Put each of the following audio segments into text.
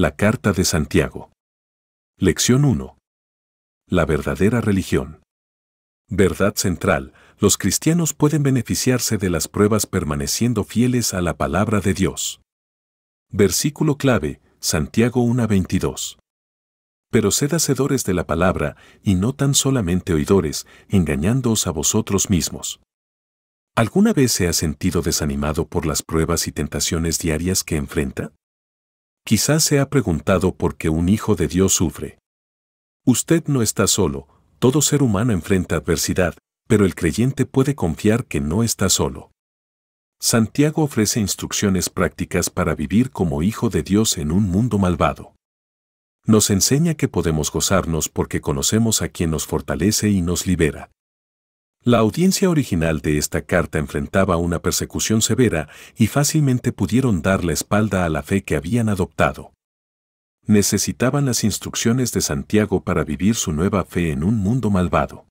La Carta de Santiago. Lección 1. La verdadera religión. Verdad central, los cristianos pueden beneficiarse de las pruebas permaneciendo fieles a la palabra de Dios. Versículo clave, Santiago 1:22. Pero sed hacedores de la palabra y no tan solamente oidores, engañándoos a vosotros mismos. ¿Alguna vez se ha sentido desanimado por las pruebas y tentaciones diarias que enfrenta? Quizás se ha preguntado por qué un hijo de Dios sufre. Usted no está solo, todo ser humano enfrenta adversidad, pero el creyente puede confiar que no está solo. Santiago ofrece instrucciones prácticas para vivir como hijo de Dios en un mundo malvado. Nos enseña que podemos gozarnos porque conocemos a quien nos fortalece y nos libera. La audiencia original de esta carta enfrentaba una persecución severa y fácilmente pudieron dar la espalda a la fe que habían adoptado. Necesitaban las instrucciones de Santiago para vivir su nueva fe en un mundo malvado.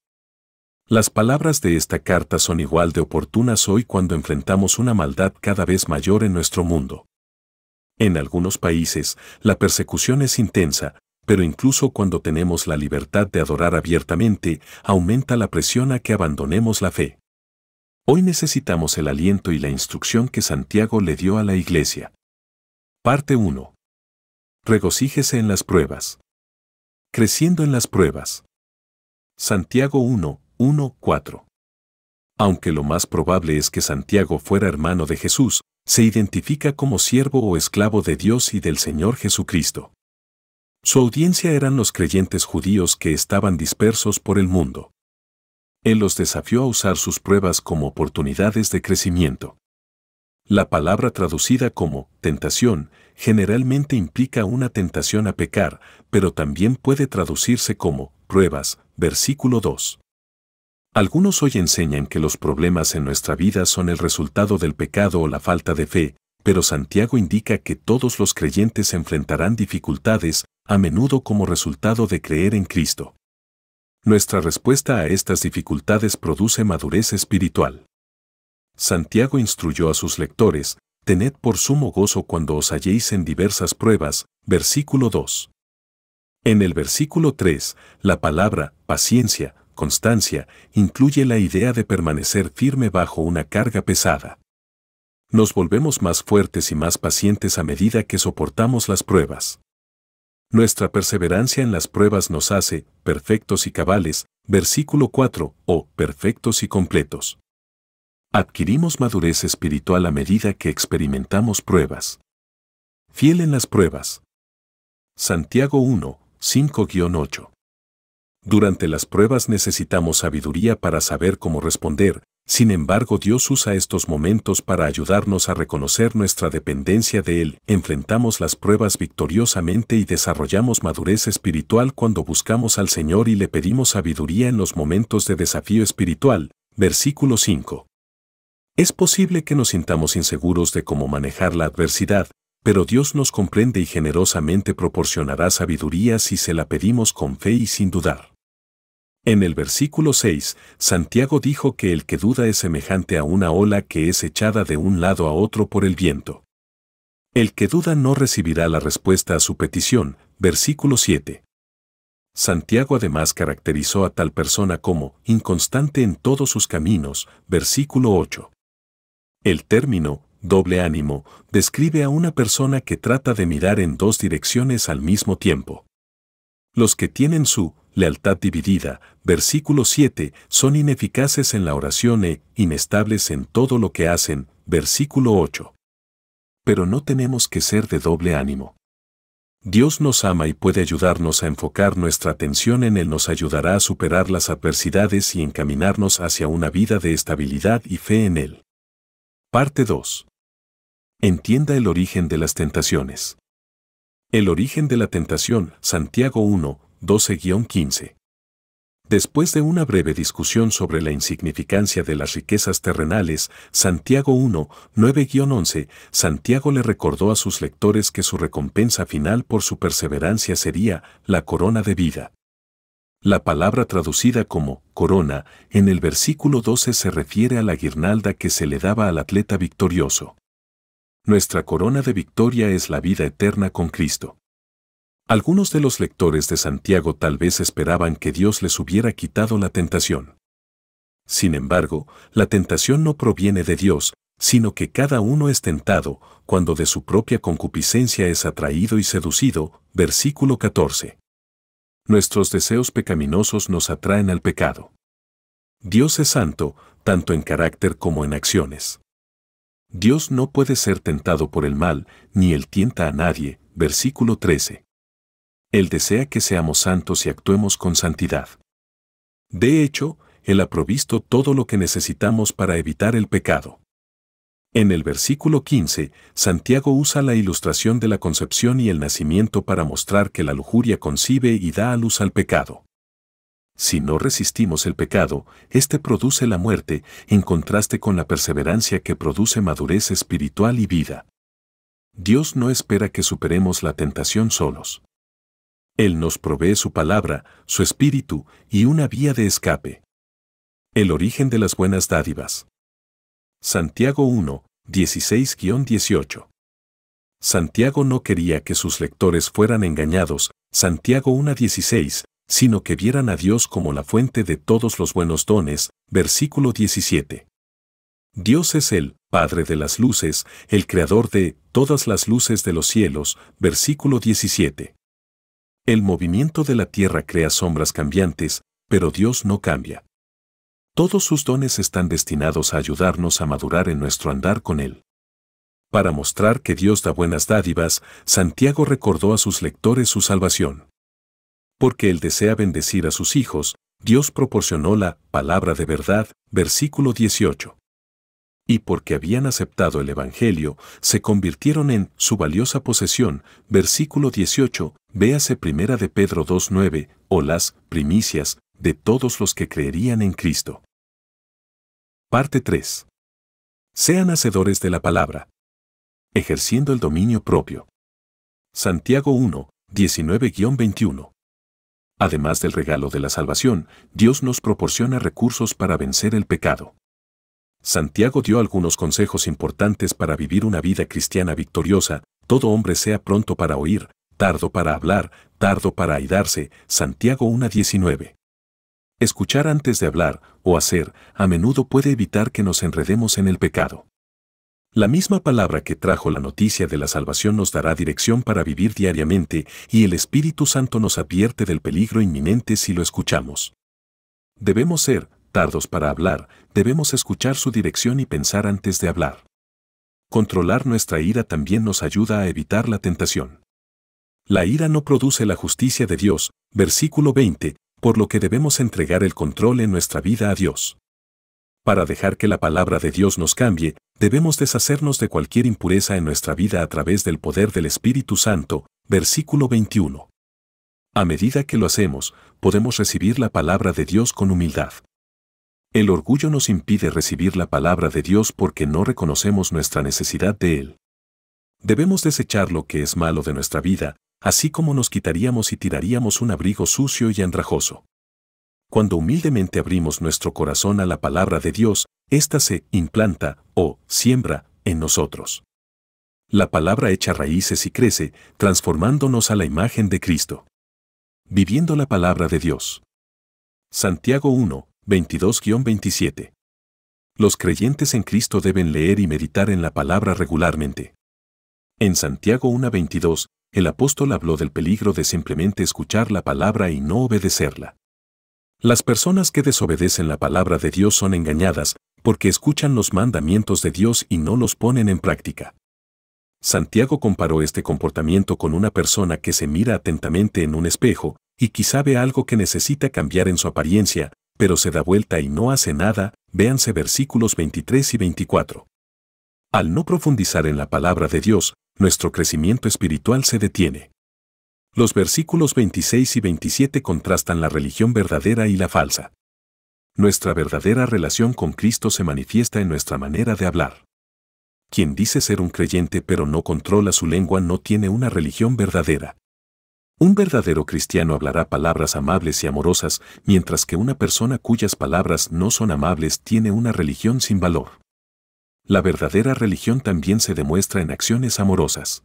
Las palabras de esta carta son igual de oportunas hoy cuando enfrentamos una maldad cada vez mayor en nuestro mundo. En algunos países, la persecución es intensa, pero incluso cuando tenemos la libertad de adorar abiertamente, aumenta la presión a que abandonemos la fe. Hoy necesitamos el aliento y la instrucción que Santiago le dio a la iglesia. Parte 1. Regocíjese en las pruebas. Creciendo en las pruebas. Santiago 1, 1, Aunque lo más probable es que Santiago fuera hermano de Jesús, se identifica como siervo o esclavo de Dios y del Señor Jesucristo. Su audiencia eran los creyentes judíos que estaban dispersos por el mundo. Él los desafió a usar sus pruebas como oportunidades de crecimiento. La palabra traducida como tentación generalmente implica una tentación a pecar, pero también puede traducirse como pruebas, versículo 2. Algunos hoy enseñan que los problemas en nuestra vida son el resultado del pecado o la falta de fe, pero Santiago indica que todos los creyentes enfrentarán dificultades, a menudo como resultado de creer en Cristo. Nuestra respuesta a estas dificultades produce madurez espiritual. Santiago instruyó a sus lectores, tened por sumo gozo cuando os halléis en diversas pruebas, versículo 2. En el versículo 3, la palabra paciencia, constancia, incluye la idea de permanecer firme bajo una carga pesada. Nos volvemos más fuertes y más pacientes a medida que soportamos las pruebas. Nuestra perseverancia en las pruebas nos hace perfectos y cabales, versículo 4, o perfectos y completos. Adquirimos madurez espiritual a medida que experimentamos pruebas. Fiel en las pruebas. Santiago 1, 5-8. Durante las pruebas necesitamos sabiduría para saber cómo responder, sin embargo, Dios usa estos momentos para ayudarnos a reconocer nuestra dependencia de Él, enfrentamos las pruebas victoriosamente y desarrollamos madurez espiritual cuando buscamos al Señor y le pedimos sabiduría en los momentos de desafío espiritual. Versículo 5. Es posible que nos sintamos inseguros de cómo manejar la adversidad, pero Dios nos comprende y generosamente proporcionará sabiduría si se la pedimos con fe y sin dudar. En el versículo 6, Santiago dijo que el que duda es semejante a una ola que es echada de un lado a otro por el viento. El que duda no recibirá la respuesta a su petición. Versículo 7. Santiago además caracterizó a tal persona como inconstante en todos sus caminos. Versículo 8. El término doble ánimo describe a una persona que trata de mirar en dos direcciones al mismo tiempo. Los que tienen su lealtad dividida, versículo 7, son ineficaces en la oración e inestables en todo lo que hacen, versículo 8. Pero no tenemos que ser de doble ánimo. Dios nos ama y puede ayudarnos a enfocar nuestra atención en Él, nos ayudará a superar las adversidades y encaminarnos hacia una vida de estabilidad y fe en Él. Parte 2. Entienda el origen de las tentaciones. El origen de la tentación, Santiago 1, 12-15. Después de una breve discusión sobre la insignificancia de las riquezas terrenales, Santiago 1, 9-11, Santiago le recordó a sus lectores que su recompensa final por su perseverancia sería la corona de vida. La palabra traducida como corona en el versículo 12 se refiere a la guirnalda que se le daba al atleta victorioso. Nuestra corona de victoria es la vida eterna con Cristo. Algunos de los lectores de Santiago tal vez esperaban que Dios les hubiera quitado la tentación. Sin embargo, la tentación no proviene de Dios, sino que cada uno es tentado cuando de su propia concupiscencia es atraído y seducido. Versículo 14. Nuestros deseos pecaminosos nos atraen al pecado. Dios es santo, tanto en carácter como en acciones. Dios no puede ser tentado por el mal, ni él tienta a nadie. Versículo 13. Él desea que seamos santos y actuemos con santidad. De hecho, Él ha provisto todo lo que necesitamos para evitar el pecado. En el versículo 15, Santiago usa la ilustración de la concepción y el nacimiento para mostrar que la lujuria concibe y da a luz al pecado. Si no resistimos el pecado, éste produce la muerte, en contraste con la perseverancia que produce madurez espiritual y vida. Dios no espera que superemos la tentación solos. Él nos provee su palabra, su espíritu y una vía de escape. El origen de las buenas dádivas. Santiago 1, 16-18. Santiago no quería que sus lectores fueran engañados, Santiago 1-16, sino que vieran a Dios como la fuente de todos los buenos dones, versículo 17. Dios es el Padre de las luces, el creador de todas las luces de los cielos, versículo 17. El movimiento de la tierra crea sombras cambiantes, pero Dios no cambia. Todos sus dones están destinados a ayudarnos a madurar en nuestro andar con Él. Para mostrar que Dios da buenas dádivas, Santiago recordó a sus lectores su salvación. Porque Él desea bendecir a sus hijos, Dios proporcionó la palabra de verdad, versículo 18 y porque habían aceptado el Evangelio, se convirtieron en su valiosa posesión, versículo 18, véase primera de Pedro 2.9, o las primicias de todos los que creerían en Cristo. Parte 3. Sean hacedores de la palabra, ejerciendo el dominio propio. Santiago 1, 19-21. Además del regalo de la salvación, Dios nos proporciona recursos para vencer el pecado. Santiago dio algunos consejos importantes para vivir una vida cristiana victoriosa, todo hombre sea pronto para oír, tardo para hablar, tardo para aidarse, Santiago 1.19. Escuchar antes de hablar o hacer a menudo puede evitar que nos enredemos en el pecado. La misma palabra que trajo la noticia de la salvación nos dará dirección para vivir diariamente y el Espíritu Santo nos advierte del peligro inminente si lo escuchamos. Debemos ser, para hablar, debemos escuchar su dirección y pensar antes de hablar. Controlar nuestra ira también nos ayuda a evitar la tentación. La ira no produce la justicia de Dios, versículo 20, por lo que debemos entregar el control en nuestra vida a Dios. Para dejar que la palabra de Dios nos cambie, debemos deshacernos de cualquier impureza en nuestra vida a través del poder del Espíritu Santo, versículo 21. A medida que lo hacemos, podemos recibir la palabra de Dios con humildad. El orgullo nos impide recibir la palabra de Dios porque no reconocemos nuestra necesidad de Él. Debemos desechar lo que es malo de nuestra vida, así como nos quitaríamos y tiraríamos un abrigo sucio y andrajoso. Cuando humildemente abrimos nuestro corazón a la palabra de Dios, ésta se implanta o siembra en nosotros. La palabra echa raíces y crece, transformándonos a la imagen de Cristo. Viviendo la palabra de Dios. Santiago 1, 22-27. Los creyentes en Cristo deben leer y meditar en la palabra regularmente. En Santiago 1.22, el apóstol habló del peligro de simplemente escuchar la palabra y no obedecerla. Las personas que desobedecen la palabra de Dios son engañadas porque escuchan los mandamientos de Dios y no los ponen en práctica. Santiago comparó este comportamiento con una persona que se mira atentamente en un espejo y quizá ve algo que necesita cambiar en su apariencia, pero se da vuelta y no hace nada, véanse versículos 23 y 24. Al no profundizar en la palabra de Dios, nuestro crecimiento espiritual se detiene. Los versículos 26 y 27 contrastan la religión verdadera y la falsa. Nuestra verdadera relación con Cristo se manifiesta en nuestra manera de hablar. Quien dice ser un creyente pero no controla su lengua no tiene una religión verdadera. Un verdadero cristiano hablará palabras amables y amorosas, mientras que una persona cuyas palabras no son amables tiene una religión sin valor. La verdadera religión también se demuestra en acciones amorosas.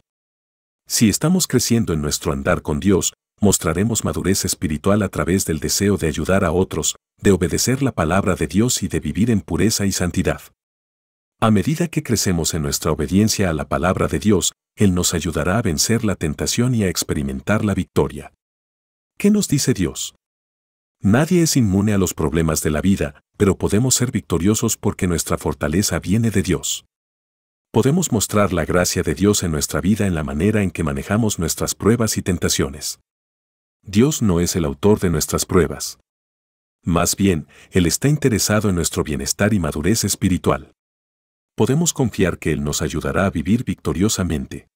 Si estamos creciendo en nuestro andar con Dios, mostraremos madurez espiritual a través del deseo de ayudar a otros, de obedecer la palabra de Dios y de vivir en pureza y santidad. A medida que crecemos en nuestra obediencia a la palabra de Dios, Él nos ayudará a vencer la tentación y a experimentar la victoria. ¿Qué nos dice Dios? Nadie es inmune a los problemas de la vida, pero podemos ser victoriosos porque nuestra fortaleza viene de Dios. Podemos mostrar la gracia de Dios en nuestra vida en la manera en que manejamos nuestras pruebas y tentaciones. Dios no es el autor de nuestras pruebas. Más bien, Él está interesado en nuestro bienestar y madurez espiritual podemos confiar que Él nos ayudará a vivir victoriosamente.